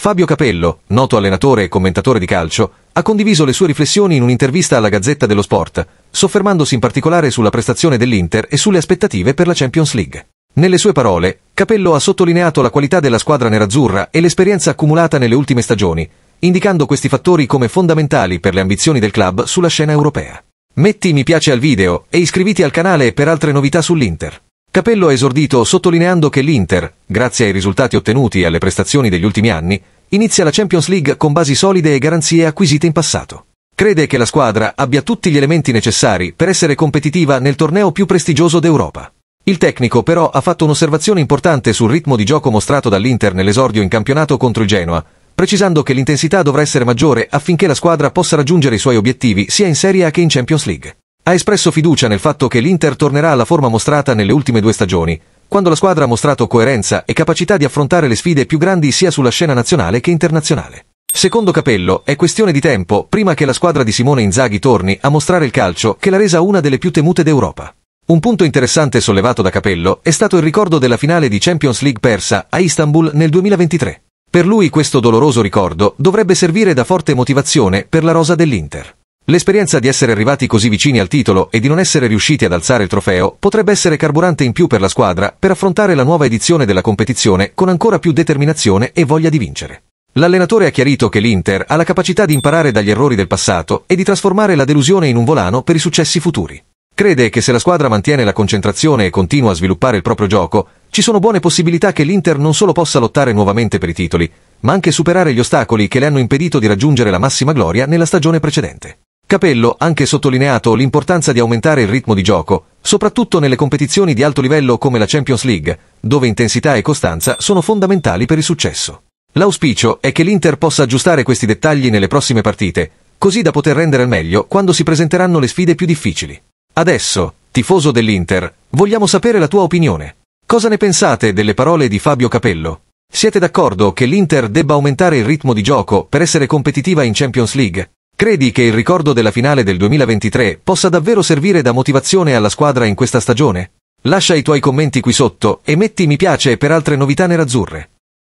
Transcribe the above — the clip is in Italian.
Fabio Capello, noto allenatore e commentatore di calcio, ha condiviso le sue riflessioni in un'intervista alla Gazzetta dello Sport, soffermandosi in particolare sulla prestazione dell'Inter e sulle aspettative per la Champions League. Nelle sue parole, Capello ha sottolineato la qualità della squadra nerazzurra e l'esperienza accumulata nelle ultime stagioni, indicando questi fattori come fondamentali per le ambizioni del club sulla scena europea. Metti mi piace al video e iscriviti al canale per altre novità sull'Inter. Capello ha esordito sottolineando che l'Inter, grazie ai risultati ottenuti e alle prestazioni degli ultimi anni, inizia la Champions League con basi solide e garanzie acquisite in passato. Crede che la squadra abbia tutti gli elementi necessari per essere competitiva nel torneo più prestigioso d'Europa. Il tecnico però ha fatto un'osservazione importante sul ritmo di gioco mostrato dall'Inter nell'esordio in campionato contro il Genoa, precisando che l'intensità dovrà essere maggiore affinché la squadra possa raggiungere i suoi obiettivi sia in Serie A che in Champions League ha espresso fiducia nel fatto che l'Inter tornerà alla forma mostrata nelle ultime due stagioni, quando la squadra ha mostrato coerenza e capacità di affrontare le sfide più grandi sia sulla scena nazionale che internazionale. Secondo Capello, è questione di tempo prima che la squadra di Simone Inzaghi torni a mostrare il calcio che l'ha resa una delle più temute d'Europa. Un punto interessante sollevato da Capello è stato il ricordo della finale di Champions League persa a Istanbul nel 2023. Per lui questo doloroso ricordo dovrebbe servire da forte motivazione per la rosa dell'Inter. L'esperienza di essere arrivati così vicini al titolo e di non essere riusciti ad alzare il trofeo potrebbe essere carburante in più per la squadra per affrontare la nuova edizione della competizione con ancora più determinazione e voglia di vincere. L'allenatore ha chiarito che l'Inter ha la capacità di imparare dagli errori del passato e di trasformare la delusione in un volano per i successi futuri. Crede che se la squadra mantiene la concentrazione e continua a sviluppare il proprio gioco, ci sono buone possibilità che l'Inter non solo possa lottare nuovamente per i titoli, ma anche superare gli ostacoli che le hanno impedito di raggiungere la massima gloria nella stagione precedente. Capello ha anche sottolineato l'importanza di aumentare il ritmo di gioco, soprattutto nelle competizioni di alto livello come la Champions League, dove intensità e costanza sono fondamentali per il successo. L'auspicio è che l'Inter possa aggiustare questi dettagli nelle prossime partite, così da poter rendere al meglio quando si presenteranno le sfide più difficili. Adesso, tifoso dell'Inter, vogliamo sapere la tua opinione. Cosa ne pensate delle parole di Fabio Capello? Siete d'accordo che l'Inter debba aumentare il ritmo di gioco per essere competitiva in Champions League? Credi che il ricordo della finale del 2023 possa davvero servire da motivazione alla squadra in questa stagione? Lascia i tuoi commenti qui sotto e metti mi piace per altre novità nerazzurre.